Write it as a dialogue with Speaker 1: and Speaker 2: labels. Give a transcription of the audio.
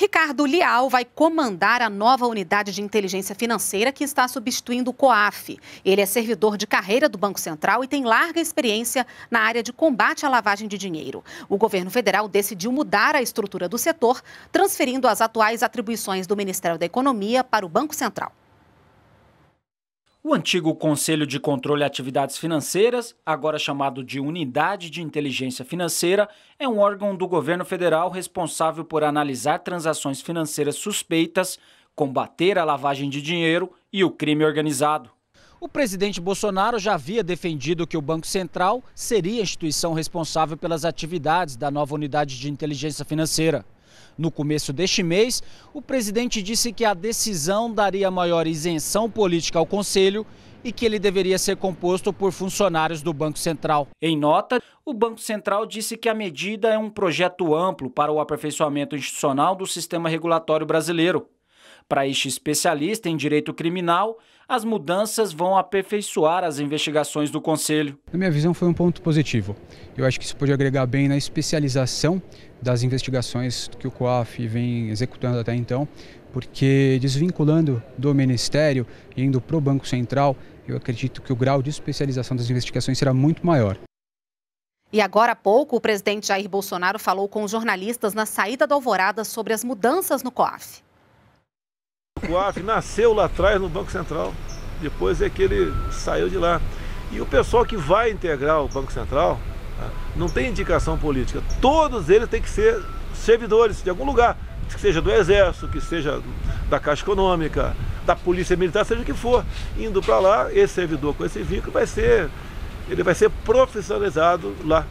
Speaker 1: Ricardo Lial vai comandar a nova unidade de inteligência financeira que está substituindo o COAF. Ele é servidor de carreira do Banco Central e tem larga experiência na área de combate à lavagem de dinheiro. O governo federal decidiu mudar a estrutura do setor, transferindo as atuais atribuições do Ministério da Economia para o Banco Central.
Speaker 2: O antigo Conselho de Controle de Atividades Financeiras, agora chamado de Unidade de Inteligência Financeira, é um órgão do governo federal responsável por analisar transações financeiras suspeitas, combater a lavagem de dinheiro e o crime organizado. O presidente Bolsonaro já havia defendido que o Banco Central seria a instituição responsável pelas atividades da nova unidade de inteligência financeira. No começo deste mês, o presidente disse que a decisão daria maior isenção política ao Conselho e que ele deveria ser composto por funcionários do Banco Central. Em nota, o Banco Central disse que a medida é um projeto amplo para o aperfeiçoamento institucional do sistema regulatório brasileiro. Para este especialista em direito criminal, as mudanças vão aperfeiçoar as investigações do Conselho.
Speaker 3: Na minha visão, foi um ponto positivo. Eu acho que isso pode agregar bem na especialização das investigações que o COAF vem executando até então, porque desvinculando do Ministério e indo para o Banco Central, eu acredito que o grau de especialização das investigações será muito maior.
Speaker 1: E agora há pouco, o presidente Jair Bolsonaro falou com jornalistas na saída da alvorada sobre as mudanças no COAF.
Speaker 4: Coaf nasceu lá atrás no Banco Central. Depois é que ele saiu de lá. E o pessoal que vai integrar o Banco Central tá, não tem indicação política. Todos eles têm que ser servidores de algum lugar, que seja do Exército, que seja da Caixa Econômica, da Polícia Militar, seja o que for. Indo para lá, esse servidor com esse vínculo vai ser, ele vai ser profissionalizado lá.